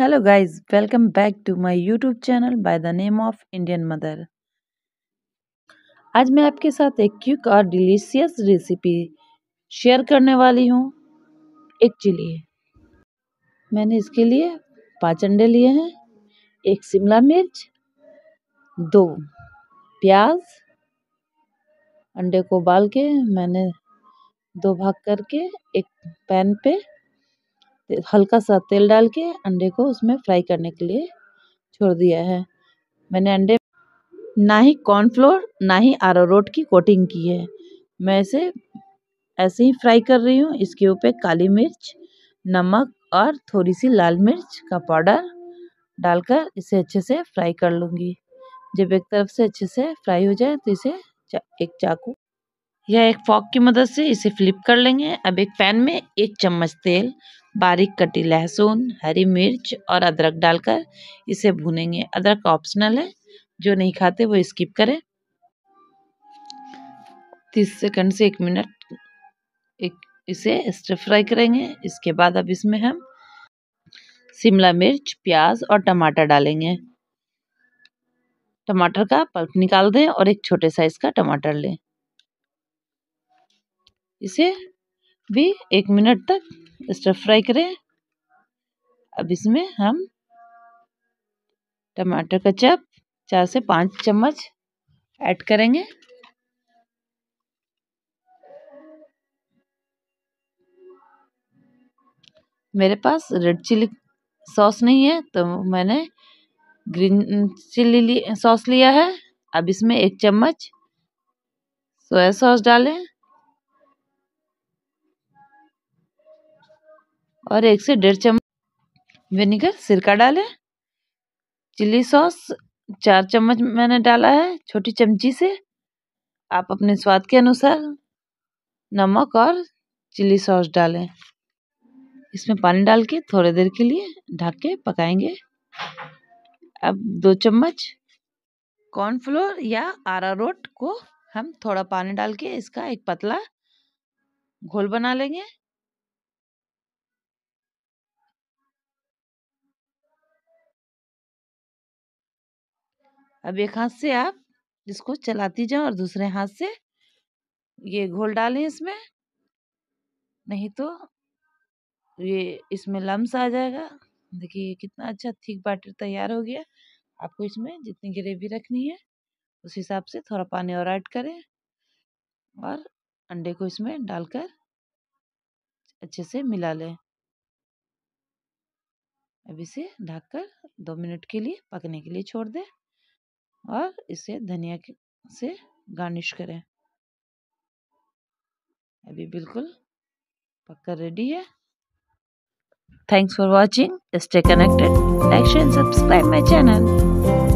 hello guys welcome back to my YouTube channel by the name of Indian mother आज मैं आपके साथ एक क्यूक और डिलीशियस रेसिपी शेयर करने वाली हूँ एक चिली है मैंने इसके लिए पाँच अंडे लिए हैं एक शिमला मिर्च दो प्याज अंडे को उबाल के मैंने दो भाग करके एक पैन पे हल्का सा तेल डाल के अंडे को उसमें फ्राई करने के लिए छोड़ दिया है मैंने अंडे ना ही कॉर्नफ्लोर ना ही आरारोट की कोटिंग की है मैं इसे ऐसे ही फ्राई कर रही हूँ इसके ऊपर काली मिर्च नमक और थोड़ी सी लाल मिर्च का पाउडर डालकर इसे अच्छे से फ्राई कर लूँगी जब एक तरफ से अच्छे से फ्राई हो जाए तो इसे चा, एक चाकू या एक फॉक की मदद से इसे फ्लिप कर लेंगे अब एक पैन में एक चम्मच तेल बारीक कटी लहसुन हरी मिर्च और अदरक डालकर इसे भूनेंगे अदरक ऑप्शनल है जो नहीं खाते वो स्किप करें तीस सेकंड से एक मिनट एक इसे स्टर फ्राई करेंगे इसके बाद अब इसमें हम शिमला मिर्च प्याज और टमाटर डालेंगे टमाटर का पल्प निकाल दें और एक छोटे साइज का टमाटर लें इसे भी एक मिनट तक स्टर फ्राई करें अब इसमें हम टमाटर का चप चार से पाँच चम्मच ऐड करेंगे मेरे पास रेड चिली सॉस नहीं है तो मैंने ग्रीन चिली सॉस लिया है अब इसमें एक चम्मच सोया सॉस डालें और एक से डेढ़ चम्मच विनेगर सिरका डालें चिली सॉस चार चम्मच मैंने डाला है छोटी चमची से आप अपने स्वाद के अनुसार नमक और चिली सॉस डालें इसमें पानी डाल के थोड़ी देर के लिए ढक के पकाएंगे अब दो चम्मच कॉर्नफ्लोर या आरारोट को हम थोड़ा पानी डाल के इसका एक पतला घोल बना लेंगे अब एक हाथ से आप इसको चलाती जाओ और दूसरे हाथ से ये घोल डालें इसमें नहीं तो ये इसमें लम्स आ जाएगा देखिए ये कितना अच्छा थिक बैटर तैयार हो गया आपको इसमें जितनी ग्रेवी रखनी है उस हिसाब से थोड़ा पानी और ऐड करें और अंडे को इसमें डालकर अच्छे से मिला लें अब इसे ढककर दो मिनट के लिए पकने के लिए छोड़ दें और इसे धनिया से गार्निश करें अभी बिल्कुल पक्का रेडी है thanks for watching stay connected like and subscribe my channel